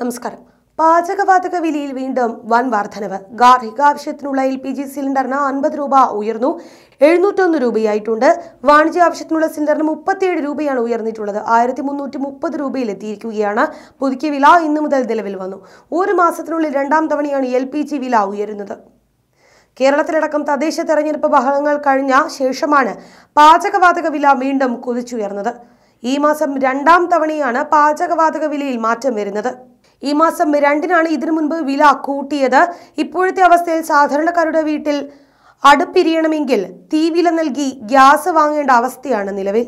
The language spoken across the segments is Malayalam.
നമസ്കാരം പാചകവാതക വിലയിൽ വീണ്ടും വൻ വർധനവ് ഗാർഹിക ആവശ്യത്തിനുള്ള എൽ പി ജി സിലിണ്ടറിന് അൻപത് രൂപ ഉയർന്നു എഴുന്നൂറ്റൊന്ന് രൂപയായിട്ടുണ്ട് വാണിജ്യ ആവശ്യത്തിനുള്ള സിലിണ്ടറിന് മുപ്പത്തിയേഴ് രൂപയാണ് ഉയർന്നിട്ടുള്ളത് ആയിരത്തി മുന്നൂറ്റി മുപ്പത് രൂപയിലെത്തിയിരിക്കുകയാണ് പുതുക്കിയ വില ഇന്നു മുതൽ നിലവിൽ വന്നു ഒരു മാസത്തിനുള്ളിൽ രണ്ടാം തവണയാണ് എൽ പി ജി വില ഉയരുന്നത് കേരളത്തിലടക്കം തദ്ദേശ തെരഞ്ഞെടുപ്പ് ബഹളങ്ങൾ കഴിഞ്ഞ ശേഷമാണ് പാചകവാതക വില വീണ്ടും കുതിച്ചുയർന്നത് ഈ മാസം രണ്ടാം തവണയാണ് പാചകവാതക വിലയിൽ മാറ്റം വരുന്നത് ഈ മാസം രണ്ടിനാണ് ഇതിനു മുൻപ് വില കൂട്ടിയത് ഇപ്പോഴത്തെ അവസ്ഥയിൽ സാധാരണക്കാരുടെ വീട്ടിൽ അടുപ്പിരിയണമെങ്കിൽ തീ വില നൽകി ഗ്യാസ് വാങ്ങേണ്ട അവസ്ഥയാണ് നിലവിൽ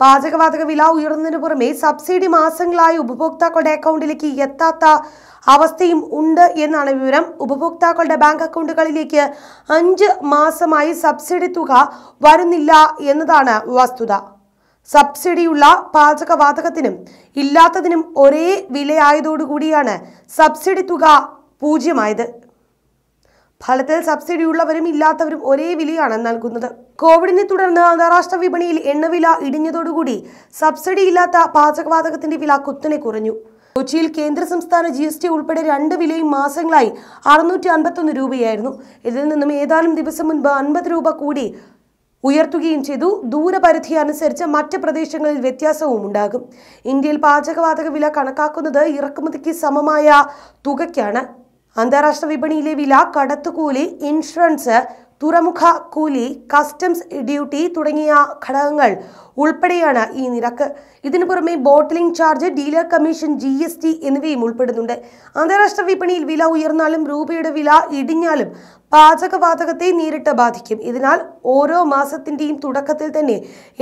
പാചകവാതക വില ഉയർന്നതിനു പുറമെ സബ്സിഡി മാസങ്ങളായി ഉപഭോക്താക്കളുടെ അക്കൗണ്ടിലേക്ക് എത്താത്ത അവസ്ഥയും ഉണ്ട് എന്നാണ് വിവരം ഉപഭോക്താക്കളുടെ ബാങ്ക് അക്കൗണ്ടുകളിലേക്ക് അഞ്ച് മാസമായി സബ്സിഡി തുക വരുന്നില്ല എന്നതാണ് വസ്തുത സബ്സിഡിയുള്ള പാചകവാതകത്തിനും ഇല്ലാത്തതിനും ഒരേ വിലയായതോടുകൂടിയാണ് സബ്സിഡി തുക പൂജ്യമായത് ഫലത്തിൽ സബ്സിഡി ഉള്ളവരും ഇല്ലാത്തവരും ഒരേ വിലയാണ് നൽകുന്നത് കോവിഡിനെ തുടർന്ന് അന്താരാഷ്ട്ര വിപണിയിൽ എണ്ണവില ഇടിഞ്ഞതോടുകൂടി സബ്സിഡി ഇല്ലാത്ത പാചകവാതകത്തിന്റെ വില കുത്തനെ കുറഞ്ഞു കൊച്ചിയിൽ കേന്ദ്ര സംസ്ഥാന ജി എസ് ടി ഉൾപ്പെടെ രണ്ട് വിലയും മാസങ്ങളായി അറുന്നൂറ്റി അൻപത്തൊന്ന് രൂപയായിരുന്നു ഇതിൽ നിന്നും ഏതാനും ദിവസം മുൻപ് അൻപത് രൂപ കൂടി ഉയർത്തുകയും ചെയ്തു ദൂരപരിധി അനുസരിച്ച് മറ്റ് പ്രദേശങ്ങളിൽ വ്യത്യാസവും ഉണ്ടാകും ഇന്ത്യയിൽ പാചകവാതക വില കണക്കാക്കുന്നത് ഇറക്കുമതിക്ക് സമമായ തുകയ്ക്കാണ് അന്താരാഷ്ട്ര വിപണിയിലെ വില കടത്തുകൂലി ഇൻഷുറൻസ് തുറമുഖ കൂലി കസ്റ്റംസ് ഡ്യൂട്ടി തുടങ്ങിയ ഘടകങ്ങൾ ഉൾപ്പെടെയാണ് ഈ നിരക്ക് ഇതിനു പുറമെ bottling charge dealer commission G S T എന്നിവയും ഉൾപ്പെടുന്നുണ്ട് അന്താരാഷ്ട്ര വിപണിയിൽ വില ഉയർന്നാലും രൂപയുടെ വില ഇടിഞ്ഞാലും പാചകവാതകത്തെ നേരിട്ട് ബാധിക്കും ഇതിനാൽ ഓരോ മാസത്തിൻ്റെയും തുടക്കത്തിൽ തന്നെ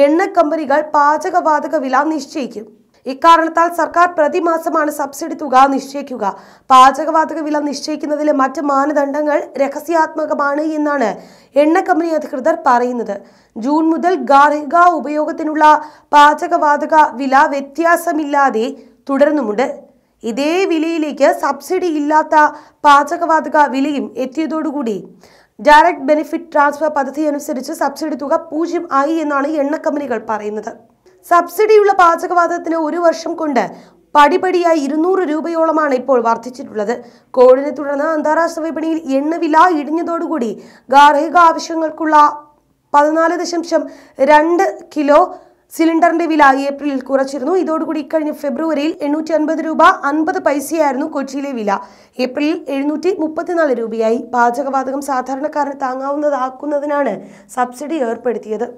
എണ്ണ കമ്പനികൾ പാചകവാതക വില നിശ്ചയിക്കും ഇക്കാരണത്താൽ സർക്കാർ പ്രതിമാസമാണ് സബ്സിഡി തുക നിശ്ചയിക്കുക പാചകവാതക വില നിശ്ചയിക്കുന്നതിലെ മറ്റ് മാനദണ്ഡങ്ങൾ രഹസ്യാത്മകമാണ് എന്നാണ് എണ്ണ കമ്പനി അധികൃതർ പറയുന്നത് ജൂൺ മുതൽ ഗാർഹിക ഉപയോഗത്തിനുള്ള പാചകവാതക വില വ്യത്യാസമില്ലാതെ തുടരുന്നുമുണ്ട് ഇതേ വിലയിലേക്ക് സബ്സിഡി ഇല്ലാത്ത പാചകവാതക വിലയും എത്തിയതോടുകൂടി ഡയറക്ട് ബെനിഫിറ്റ് ട്രാൻസ്ഫർ പദ്ധതി അനുസരിച്ച് സബ്സിഡി തുക പൂജ്യം ആയി എന്നാണ് എണ്ണ കമ്പനികൾ പറയുന്നത് സബ്സിഡിയുള്ള പാചകവാതകത്തിന് ഒരു വർഷം കൊണ്ട് പടിപടിയായി ഇരുന്നൂറ് രൂപയോളമാണ് ഇപ്പോൾ വർദ്ധിച്ചിട്ടുള്ളത് കോവിഡിനെ തുടർന്ന് അന്താരാഷ്ട്ര വിപണിയിൽ എണ്ണവില ഇടിഞ്ഞതോടുകൂടി ഗാർഹിക ആവശ്യങ്ങൾക്കുള്ള പതിനാല് ദശാംശം രണ്ട് കിലോ സിലിണ്ടറിന്റെ വില ഏപ്രിലിൽ കുറച്ചിരുന്നു ഇതോടുകൂടി ഇക്കഴിഞ്ഞ ഫെബ്രുവരിയിൽ എണ്ണൂറ്റി അൻപത് രൂപ അൻപത് പൈസയായിരുന്നു കൊച്ചിയിലെ വില ഏപ്രിലിൽ എഴുന്നൂറ്റി മുപ്പത്തിനാല് രൂപയായി പാചകവാതകം സാധാരണക്കാരന് താങ്ങാവുന്നതാക്കുന്നതിനാണ് സബ്സിഡി ഏർപ്പെടുത്തിയത്